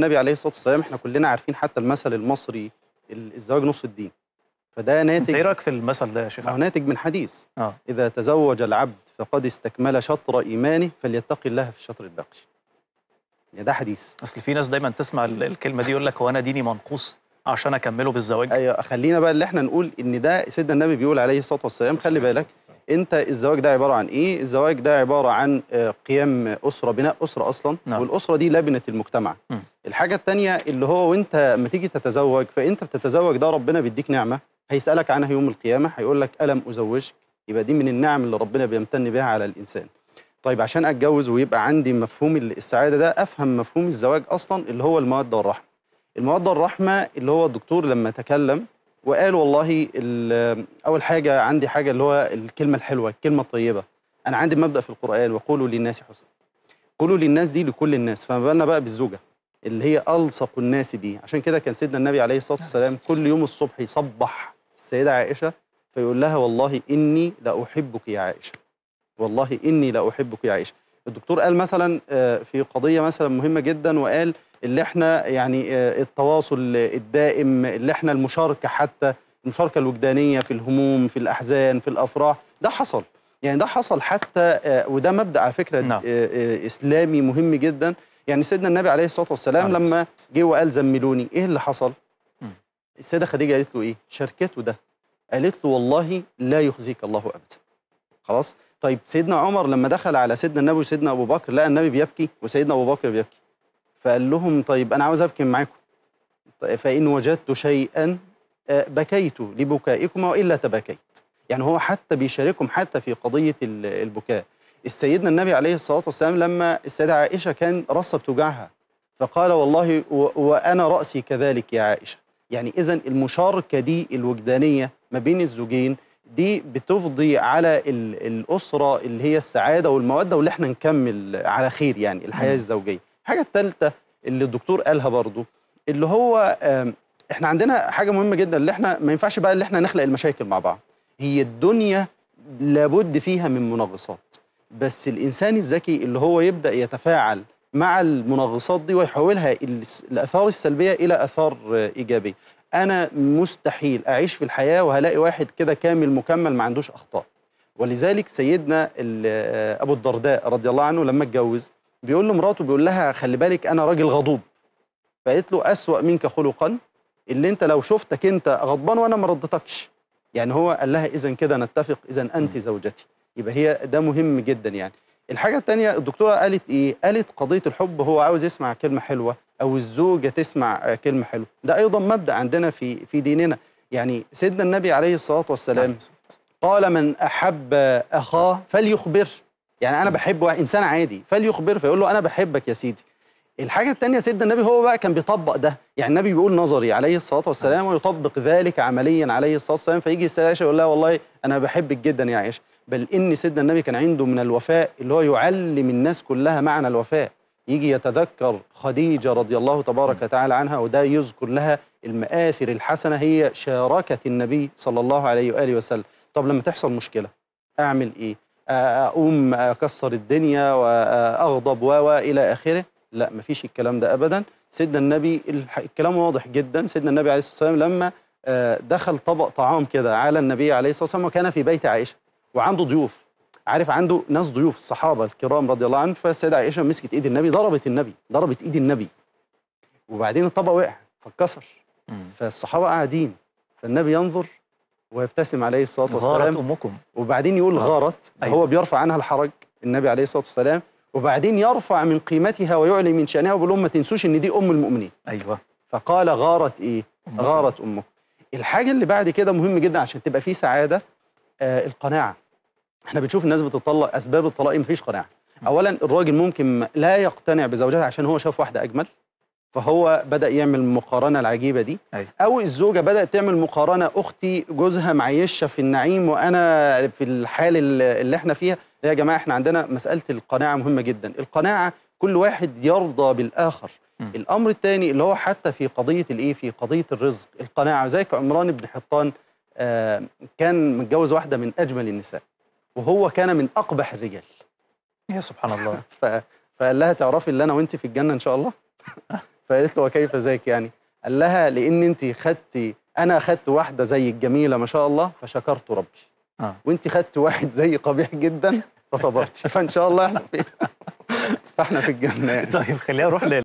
النبي عليه الصلاه والسلام احنا كلنا عارفين حتى المثل المصري الزواج نص الدين فده ناتج ايه رايك في المثل ده يا شيخ هو آه، ناتج من حديث آه. اذا تزوج العبد فقد استكمل شطر ايمانه فليتق الله في الشطر الباقي يعني ده حديث اصل في ناس دايما تسمع الكلمه دي يقول لك هو انا ديني منقوص عشان اكمله بالزواج ايوه خلينا بقى اللي احنا نقول ان ده سيدنا النبي بيقول عليه الصلاه والسلام خلي بالك انت الزواج ده عباره عن ايه الزواج ده عباره عن آه، قيام اسره بناء اسره اصلا نعم. والاسره دي لبنه المجتمع الحاجه الثانيه اللي هو وانت ما تيجي تتزوج فانت بتتزوج ده ربنا بيديك نعمه هيسالك عنها يوم القيامه هيقول لك الم ازوجك يبقى دي من النعم اللي ربنا بيمتن بها على الانسان طيب عشان اتجوز ويبقى عندي مفهوم السعاده ده افهم مفهوم الزواج اصلا اللي هو الموده والرحمه الموده والرحمه اللي هو الدكتور لما تكلم وقال والله اول حاجه عندي حاجه اللي هو الكلمه الحلوه الكلمه الطيبه انا عندي مبدا في القران وقولوا للناس حسنا قولوا للناس دي لكل الناس فما بالنا بقى بالزوجه اللي هي ألصق الناس بيه عشان كده كان سيدنا النبي عليه الصلاة والسلام كل يوم الصبح يصبح السيدة عائشة فيقول لها والله إني لأحبك يا عائشة والله إني لأحبك يا عائشة الدكتور قال مثلا آه، في قضية مثلا مهمة جدا وقال اللي احنا يعني آه، التواصل الدائم اللي احنا المشاركة حتى المشاركة الوجدانية في الهموم في الأحزان في الأفراح ده حصل يعني ده حصل حتى آه، وده مبدأ على فكرة نعم. إسلامي مهم جداً يعني سيدنا النبي عليه الصلاه والسلام لما جه وقال زملوني ايه اللي حصل السيده خديجه قالت له ايه شركته ده قالت له والله لا يخزيك الله ابدا خلاص طيب سيدنا عمر لما دخل على سيدنا النبي وسيدنا ابو بكر لقى النبي بيبكي وسيدنا ابو بكر بيبكي فقال لهم طيب انا عاوز ابكي معاكم طيب فان وجدت شيئا آه، بكيت لبكائكم والا تبكيت يعني هو حتى بيشاركهم حتى في قضيه البكاء السيدنا النبي عليه الصلاة والسلام لما السيدة عائشة كان رصة بتوجعها فقال والله وأنا رأسي كذلك يا عائشة يعني إذا المشاركة دي الوجدانية ما بين الزوجين دي بتفضي على الأسرة اللي هي السعادة والمودة واللي احنا نكمل على خير يعني الحياة الزوجية الحاجة الثالثة اللي الدكتور قالها برضو اللي هو احنا عندنا حاجة مهمة جدا اللي احنا ما ينفعش بقى اللي احنا نخلق المشاكل مع بعض هي الدنيا لابد فيها من منغصات بس الانسان الذكي اللي هو يبدا يتفاعل مع المنغصات دي ويحولها الاثار السلبيه الى اثار ايجابيه انا مستحيل اعيش في الحياه وهلاقي واحد كده كامل مكمل ما عندوش اخطاء ولذلك سيدنا ابو الدرداء رضي الله عنه لما اتجوز بيقول لمراته بيقول لها خلي بالك انا راجل غضوب فقالت له اسوا منك خلقا اللي انت لو شفتك انت غضبان وانا ما ردتكش يعني هو قال لها اذا كده نتفق اذا انت زوجتي يبقى هي ده مهم جدا يعني الحاجه الثانيه الدكتوره قالت ايه قالت قضيه الحب هو عاوز يسمع كلمه حلوه او الزوجه تسمع كلمه حلوه ده ايضا مبدا عندنا في في ديننا يعني سيدنا النبي عليه الصلاه والسلام قال من احب اخاه فليخبره يعني انا بحب انسان عادي فليخبره فيقول له انا بحبك يا سيدي الحاجه الثانيه سيدنا النبي هو بقى كان بيطبق ده يعني النبي بيقول نظري عليه الصلاه والسلام ويطبق ذلك عمليا عليه الصلاه والسلام فيجي السيده عائشه يقول لها والله انا بحبك جدا يا عائشه بل ان سيدنا النبي كان عنده من الوفاء اللي هو يعلم الناس كلها معنى الوفاء يجي يتذكر خديجه رضي الله تبارك وتعالى عنها وده يذكر لها المآثر الحسنه هي شاركت النبي صلى الله عليه واله وسلم طب لما تحصل مشكله اعمل ايه اقوم اكسر الدنيا واغضب و الى اخره لا مفيش الكلام ده ابدا سيدنا النبي الكلام واضح جدا سيدنا النبي عليه الصلاه والسلام لما آه، دخل طبق طعام كده على النبي عليه الصلاه والسلام وكان في بيت عائشه وعنده ضيوف عارف عنده ناس ضيوف الصحابه الكرام رضي الله عنهم فالسيده عائشه مسكت ايد النبي ضربت النبي ضربت ايد النبي وبعدين الطبق وقع فكسر فالصحابه قاعدين فالنبي ينظر ويبتسم عليه الصلاه والسلام غارت امكم وبعدين يقول غارت أيوة. هو بيرفع عنها الحرج النبي عليه الصلاه والسلام وبعدين يرفع من قيمتها ويعلي من شأنها ويقول لهم ما تنسوش إن دي أم المؤمنين أيوة فقال غارت إيه؟ أمك. غارت أمك الحاجة اللي بعد كده مهم جدا عشان تبقى فيه سعادة آه القناعة احنا بنشوف الناس بتطلق أسباب الطلاق مفيش قناعة أولا الراجل ممكن لا يقتنع بزوجته عشان هو شاف واحدة أجمل فهو بدا يعمل المقارنه العجيبه دي أيوة. او الزوجه بدات تعمل مقارنه اختي جوزها معيشه في النعيم وانا في الحال اللي احنا فيها يا جماعه احنا عندنا مساله القناعه مهمه جدا القناعه كل واحد يرضى بالاخر م. الامر الثاني اللي هو حتى في قضيه الايه في قضيه الرزق القناعه زي عمران بن حطان آه كان متجوز واحده من اجمل النساء وهو كان من اقبح الرجال يا سبحان الله ف... فقال لها تعرفي اللي انا وانت في الجنه ان شاء الله فقالت له وكيف ذاك يعني قال لها لان انت خدتي انا خدت واحده زي الجميلة ما شاء الله فشكرت ربي آه. وانت خدت واحد زي قبيح جدا فصبرتي فان شاء الله احنا في احنا في الجنه يعني. طيب خلينا نروح